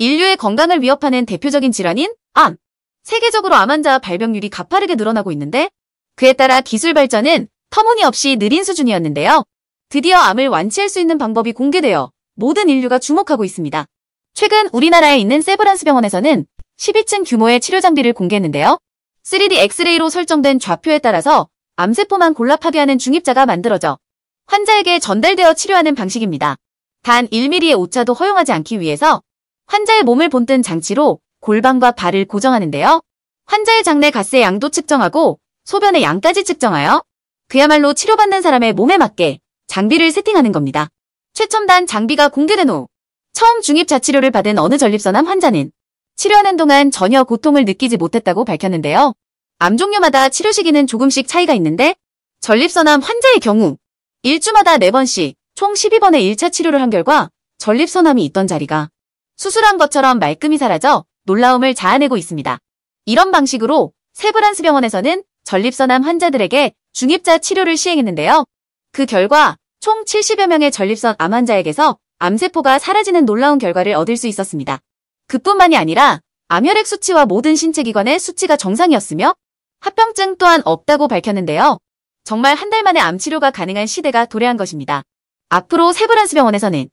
인류의 건강을 위협하는 대표적인 질환인 암. 세계적으로 암 환자 발병률이 가파르게 늘어나고 있는데 그에 따라 기술 발전은 터무니없이 느린 수준이었는데요. 드디어 암을 완치할 수 있는 방법이 공개되어 모든 인류가 주목하고 있습니다. 최근 우리나라에 있는 세브란스 병원에서는 12층 규모의 치료 장비를 공개했는데요. 3D 엑스레이로 설정된 좌표에 따라서 암세포만 골라 파괴하는 중입자가 만들어져 환자에게 전달되어 치료하는 방식입니다. 단 1mm의 오차도 허용하지 않기 위해서 환자의 몸을 본뜬 장치로 골반과 발을 고정하는데요. 환자의 장내 가스의 양도 측정하고 소변의 양까지 측정하여 그야말로 치료받는 사람의 몸에 맞게 장비를 세팅하는 겁니다. 최첨단 장비가 공개된 후 처음 중입자치료를 받은 어느 전립선암 환자는 치료하는 동안 전혀 고통을 느끼지 못했다고 밝혔는데요. 암 종류마다 치료 시기는 조금씩 차이가 있는데 전립선암 환자의 경우 1주마다 4번씩 총 12번의 1차 치료를 한 결과 전립선암이 있던 자리가 수술한 것처럼 말끔히 사라져 놀라움을 자아내고 있습니다. 이런 방식으로 세브란스 병원에서는 전립선암 환자들에게 중입자 치료를 시행했는데요. 그 결과 총 70여 명의 전립선 암 환자에게서 암세포가 사라지는 놀라운 결과를 얻을 수 있었습니다. 그뿐만이 아니라 암혈액 수치와 모든 신체기관의 수치가 정상이었으며 합병증 또한 없다고 밝혔는데요. 정말 한 달 만에 암치료가 가능한 시대가 도래한 것입니다. 앞으로 세브란스 병원에서는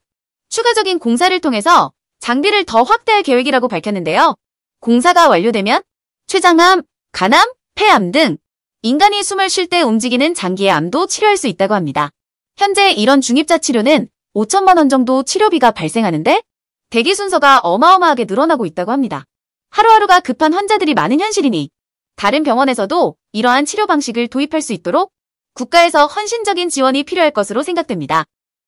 추가적인 공사를 통해서 장비를 더 확대할 계획이라고 밝혔는데요. 공사가 완료되면 췌장암, 간암, 폐암 등 인간이 숨을 쉴 때 움직이는 장기의 암도 치료할 수 있다고 합니다. 현재 이런 중입자 치료는 5천만 원 정도 치료비가 발생하는데 대기 순서가 어마어마하게 늘어나고 있다고 합니다. 하루하루가 급한 환자들이 많은 현실이니 다른 병원에서도 이러한 치료 방식을 도입할 수 있도록 국가에서 헌신적인 지원이 필요할 것으로 생각됩니다.